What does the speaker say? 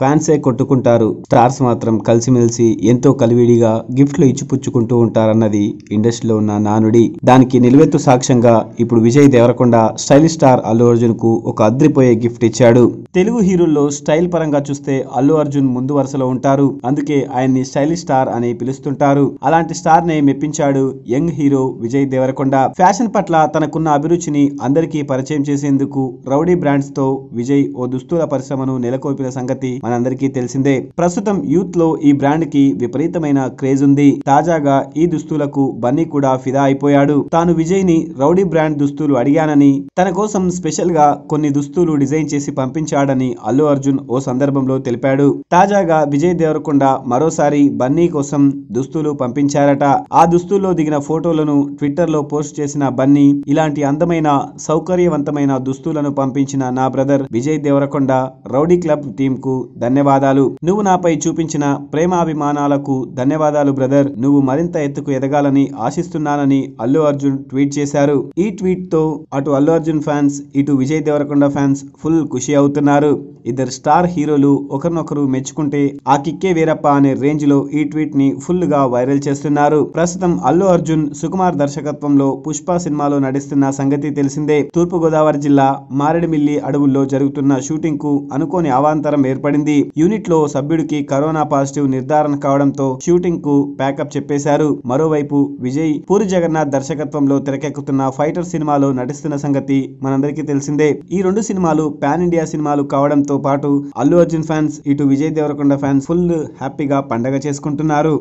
ఫ్యాన్సే కొట్టుకుంటారు స్టార్స్ మాత్రం కలిసిమెలిసి ఎంతో కలివిడిగా గిఫ్ట్లు ఇచ్చిపుచ్చుకుంటూ ఉంటారన్నది ఇండస్ట్రీలో ఉన్న నానుడి దానికి నిలువెత్తు సాక్ష్యంగా ఇప్పుడు విజయ్ దేవరకొండ స్టైలిష్ స్టార్ అల్లు అర్జున్ కు ఒక అద్రిపోయే గిఫ్ట్ ఇచ్చాడు తెలుగు హీరోల్లో స్టైల్ పరంగా చూస్తే అల్లు అర్జున్ ముందు వరుసలో ఉంటారు అందుకే ఆయన్ని స్టైలిష్ స్టార్ అని పిలుస్తుంటారు అలాంటి స్టార్ నే మెప్పించాడు young hero Vijay Devarakonda fashion పట్ల తనకున్న అభిరుచిని అందరికీ పరిచయం చేసేందుకు రౌడీ బ్రాండ్స్ తో విజయ్ ఓ దుస్తుల పరిశ్రమను నెలకొల్పిన సంగతి మనందరికీ తెలిసిందే ప్రస్తుతం యూత్ లో ఈ బ్రాండ్ కి విపరీతమైన క్రేజ్ ఉంది తాజాగా ఈ దుస్తులకు బన్నీ కూడా ఫిదా అయిపోయాడు తాను విజయ్ ని రౌడీ బ్రాండ్ దుస్తులు అడిగానని తన కోసం స్పెషల్ గా కొన్ని దుస్తులు డిజైన్ చేసి పంపించాడు ఇచ్చాడని అల్లు అర్జున్ ఓ సందర్భంలో తెలిపాడు తాజాగా విజయ్ దేవరకొండ మరోసారి బన్నీ కోసం దుస్తులు పంపించారట ఆ దుస్తుల్లో దిగిన ఫోటోలను ట్విట్టర్ లో పోస్ట్ చేసిన బన్నీ ఇలాంటి అందమైన సౌకర్యవంతమైన దుస్తులను పంపించిన నా brother Vijay Devarakonda Rowdy Club కు ధన్యవాదాలు నువ్వు నాపై చూపించిన ప్రేమాభిమానాలకు ధన్యవాదాలు బ్రదర్ నువ్వు మరింత ఎత్తుకు ఎదగాలని ఆశిస్తున్నానని అల్లు అర్జున్ ట్వీట్ చేశారు ఈ ట్వీట్ తో అటు అల్లు అర్జున్ ఫ్యాన్స్ ఇటు విజయ్ దేవరకొండ ఫ్యాన్స్ ఫుల్ ఖుషి అవుతున్నారు అన్నారు ఇద్దరు స్టార్ హీరోలు ఒకరినొకరు మెచ్చుకుంటే ఆ కిక్కే వీరప్ప అనే రేంజ్ లో ఈ ట్వీట్ ని ఫుల్ గా వైరల్ చేస్తున్నారు ప్రస్తుతం అల్లు అర్జున్ సుకుమార్ దర్శకత్వంలో పుష్ప సినిమాలో నటిస్తున్న సంగతి తెలిసిందే తూర్పు గోదావరి జిల్లా మారేడుమిల్లి అడవుల్లో జరుగుతున్న షూటింగ్ కు అనుకోని అవాంతరం ఏర్పడింది యూనిట్ లో సభ్యుడికి కరోనా పాజిటివ్ నిర్ధారణ కావడంతో షూటింగ్ కు ప్యాకప్ చెప్పేశారు మరోవైపు విజయ్ పూరి జగన్నాథ్ దర్శకత్వంలో తెరకెక్కుతున్న ఫైటర్ సినిమాలో నటిస్తున్న సంగతి మనందరికీ తెలిసిందే ఈ రెండు సినిమాలు పాన్ ఇండియా సినిమాలు విజయోత్సవాలు కావడంతో పాటు అల్లు అర్జున్ ఫ్యాన్స్ ఇటు విజయ్ దేవరకొండ ఫ్యాన్స్ ఫుల్ హ్యాపీగా పండగ చేసుకుంటున్నారు